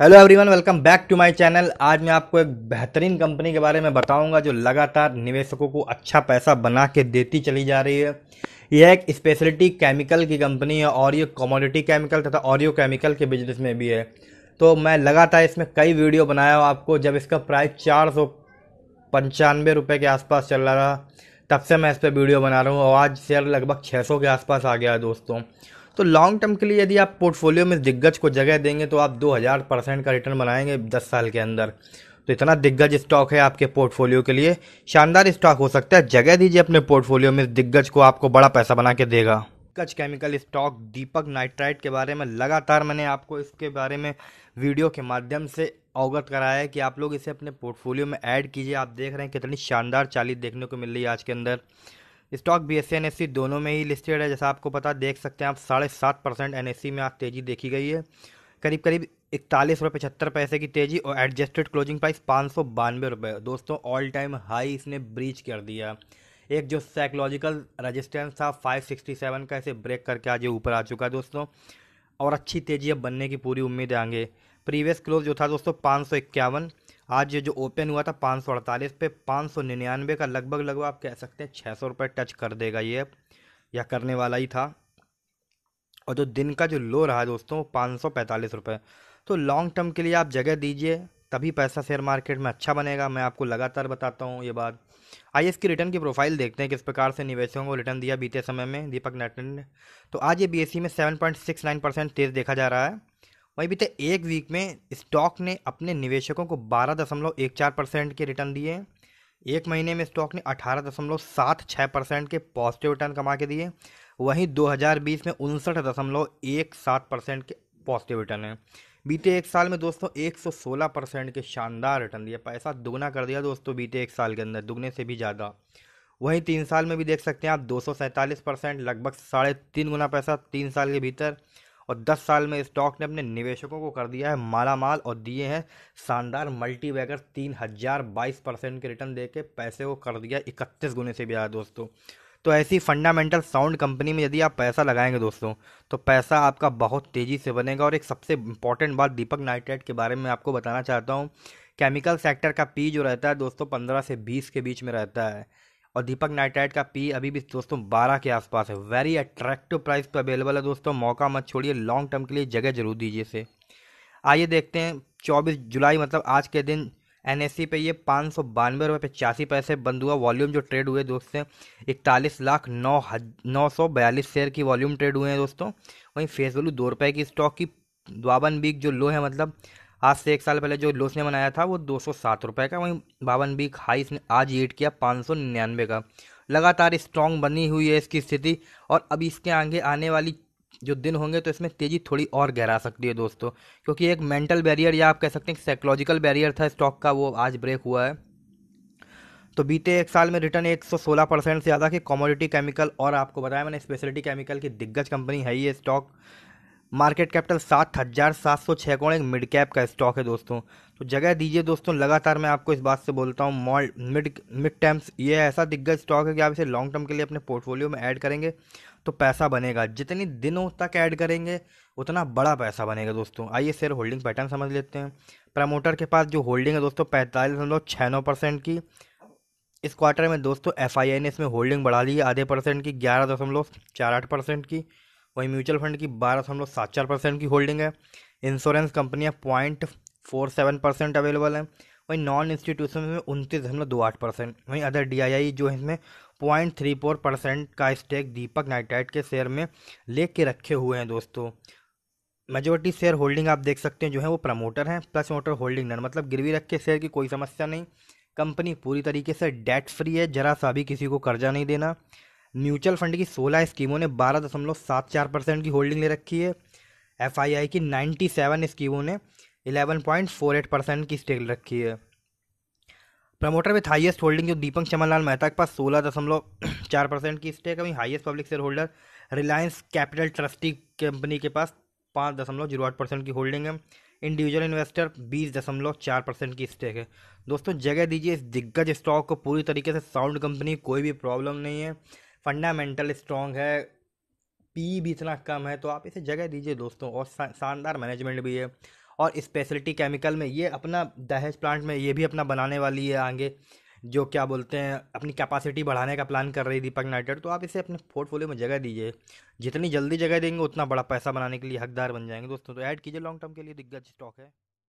hello everyone welcome back to my channel आज मैं आपको एक बेहतरीन कंपनी के बारे में बताऊंगा जो लगातार निवेशकों को अच्छा पैसा बना के देती चली जा रही है यह एक स्पेशलिटी केमिकल की कंपनी है और ये कमोडिटी केमिकल तथा ऑरियो केमिकल के बिजनेस में भी है तो मैं लगातार इसमें कई वीडियो बनाया हूँ आपको जब इसका प्राइस चार सौ पंचानवे रुपये के आसपास चल रहा था तब से मैं इस पर वीडियो बना रहा हूँ और आज शेयर लगभग छः सौ के आसपास आ गया है दोस्तों तो लॉन्ग टर्म के लिए यदि आप पोर्टफोलियो में दिग्गज को जगह देंगे तो आप 2000 परसेंट का रिटर्न बनाएंगे 10 साल के अंदर तो इतना दिग्गज स्टॉक है आपके पोर्टफोलियो के लिए शानदार स्टॉक हो सकता है जगह दीजिए अपने पोर्टफोलियो में दिग्गज को आपको बड़ा पैसा बना के देगा कच केमिकल स्टॉक दीपक नाइट्राइट के बारे में लगातार मैंने आपको इसके बारे में वीडियो के माध्यम से अवगत कराया है कि आप लोग इसे अपने पोर्टफोलियो में ऐड कीजिए आप देख रहे हैं कितनी शानदार चालीस देखने को मिल रही है आज के अंदर stock B S N S C दोनों में ही लिस्टेड है जैसा आपको पता देख सकते हैं आप साढ़े सात परसेंट एन एस सी में आज तेज़ी देखी गई है करीब करीब इकतालीस रुपये पचहत्तर पैसे की तेज़ी और एडजस्टेड क्लोजिंग प्राइस पाँच सौ बानवे रुपये दोस्तों ऑल टाइम हाई इसने ब्रीच कर दिया एक जो साइकोलॉजिकल रजिस्टेंस था सेवन का इसे ब्रेक करके आज ये ऊपर आ चुका है दोस्तों और अच्छी तेज़ी अब बनने की पूरी उम्मीद आएंगे प्रीवियस क्लोज जो था दोस्तों पाँच आज ये जो ओपन हुआ था पाँच सौ अड़तालीस पे पाँच सौ निन्यानवे का लगभग लगभग आप कह सकते हैं छः सौ रुपये टच कर देगा ये या करने वाला ही था और जो दिन का जो लो रहा दोस्तों वो पाँच सौ पैंतालीस रुपये तो लॉन्ग टर्म के लिए आप जगह दीजिए तभी पैसा शेयर मार्केट में अच्छा बनेगा मैं आपको लगातार बताता हूँ ये बात आइए इसकी रिटर्न की प्रोफाइल देखते हैं किस प्रकार से निवेशकों को रिटर्न दिया बीते समय में दीपक नेटन ने तो आज ये बीएससी e में 7.69 परसेंट तेज़ देखा जा रहा है वहीं बीते एक वीक में स्टॉक ने अपने निवेशकों को बारह दशमलव एक चार परसेंट के रिटर्न दिए एक महीने में स्टॉक ने अठारह दशमलव सात छः परसेंट के पॉजिटिव रिटर्न कमा के दिए वहीं 2020 में उनसठ दशमलव एक सात परसेंट के पॉजिटिव रिटर्न हैं बीते एक साल में दोस्तों 116 परसेंट के शानदार रिटर्न दिए पैसा दोगुना कर दिया दोस्तों बीते एक साल के अंदर दुगने से भी ज़्यादा वहीं तीन साल में भी देख सकते हैं आप दो परसेंट लगभग साढ़े तीन गुना पैसा तीन साल के भीतर और 10 साल में स्टॉक ने अपने निवेशकों को कर दिया है माला माल और दिए हैं शानदार मल्टी तीन हज़ार बाईस परसेंट के रिटर्न दे के पैसे को कर दिया इकतीस गुने से भी आया दोस्तों तो ऐसी फंडामेंटल साउंड कंपनी में यदि आप पैसा लगाएंगे दोस्तों तो पैसा आपका बहुत तेज़ी से बनेगा और एक सबसे इंपॉर्टेंट बात दीपक नाइट्रेट के बारे में आपको बताना चाहता हूँ केमिकल सेक्टर का पी जो रहता है दोस्तों पंद्रह से बीस के बीच में रहता है और दीपक नाइट्राइट का पी अभी भी दोस्तों बारह के आसपास है वेरी अट्रैक्टिव प्राइस पर अवेलेबल है दोस्तों मौका मत छोड़िए लॉन्ग टर्म के लिए जगह जरूर दीजिए इसे आइए देखते हैं 24 जुलाई मतलब आज के दिन एन e पे ये पाँच सौ बानवे रुपये पचासी पैसे बंद हुआ वॉल्यूम जो ट्रेड हुए दोस्तों इकतालीस लाख नौ नौ सौ बयालीस शेयर की वॉल्यूम ट्रेड हुए हैं दोस्तों वहीं फेस वैल्यू दो रुपये की स्टॉक की बावन बीक जो लो है मतलब आज से एक साल पहले जो लोस ने बनाया था वो दो सौ सात रुपये का वहीं बावन बीक हाई इसने आज ईट किया पाँच सौ निन्यानवे का लगातार स्ट्रांग बनी हुई है इसकी स्थिति और अभी इसके आगे आने वाली जो दिन होंगे तो इसमें तेज़ी थोड़ी और गहरा सकती है दोस्तों क्योंकि एक मेंटल बैरियर या आप कह सकते हैं साइकोलॉजिकल बैरियर था स्टॉक का वो आज ब्रेक हुआ है तो बीते एक साल में रिटर्न 116 परसेंट से ज़्यादा कि कॉमोडिटी केमिकल और आपको बताया मैंने स्पेशलिटी केमिकल की दिग्गज कंपनी है ये स्टॉक मार्केट कैपिटल सात हज़ार सात सौ छः करोड़ एक मिड कैप का स्टॉक है दोस्तों तो जगह दीजिए दोस्तों लगातार मैं आपको इस बात से बोलता हूँ मॉल मिड मिड टर्म्स ये ऐसा दिग्गज स्टॉक है कि आप इसे लॉन्ग टर्म के लिए अपने पोर्टफोलियो में ऐड करेंगे तो पैसा बनेगा जितनी दिनों तक ऐड करेंगे उतना बड़ा पैसा बनेगा दोस्तों आइए शेयर होल्डिंग पैटर्न समझ लेते हैं प्रमोटर के पास जो होल्डिंग है दोस्तों पैंतालीस दशमलव छः नौ परसेंट की इस क्वार्टर में दोस्तों एफ आई ने इसमें होल्डिंग बढ़ा ली है आधे परसेंट की ग्यारह दशमलव चार आठ परसेंट की वहीं म्यूचुअल फंड की बारह दशमलव सात चार परसेंट की होल्डिंग है इंश्योरेंस कंपनियाँ point four seven percent available हैं वहीं नॉन इंस्टीट्यूशन में उनतीस दशमलव दो आठ परसेंट वहीं अदर डी आई आई जो है इसमें पॉइंट थ्री फोर परसेंट का स्टेक दीपक नाइटाइट के शेयर में ले के रखे हुए हैं दोस्तों मेजोरिटी शेयर होल्डिंग आप देख सकते हैं जो है वो प्रमोटर हैं प्लस मोटर होल्डिंग नर मतलब गिरवी रख के शेयर की कोई समस्या नहीं कंपनी पूरी तरीके से डेट फ्री है जरा सा भी किसी को कर्जा नहीं देना म्यूचुअल फंड की 16 स्कीमों ने बारह दशमलव सात चार परसेंट की होल्डिंग ले रखी है एफ की 97 स्कीमों ने 11.48 परसेंट की स्टेक रखी है प्रमोटर विथ हाईएस्ट होल्डिंग जो दीपक चमनलाल मेहता के पास सोलह दशमलव चार परसेंट की स्टेक है वहीं highest public share holder Reliance capital trustee company के पास पाँच दशमलव जीरो आठ परसेंट की होल्डिंग है इंडिविजुअल इन्वेस्टर बीस दशमलव चार परसेंट की स्टेक है दोस्तों जगह दीजिए इस दिग्गज स्टॉक को पूरी तरीके से साउंड कंपनी कोई भी प्रॉब्लम नहीं है फंडामेंटल स्ट्रॉन्ग है पी भी इतना कम है तो आप इसे जगह दीजिए दोस्तों और शानदार मैनेजमेंट भी है और स्पेशलिटी केमिकल में ये अपना दहेज प्लांट में ये भी अपना बनाने वाली है आगे जो क्या बोलते हैं अपनी कैपेसिटी बढ़ाने का प्लान कर रही दीपक नाइटेड तो आप इसे अपने पोर्टफोलियो में जगह दीजिए जितनी जल्दी जगह देंगे उतना बड़ा पैसा बनाने के लिए हकदार बन जाएंगे दोस्तों तो ऐड कीजिए लॉन्ग टर्म के लिए दिग्गज स्टॉक है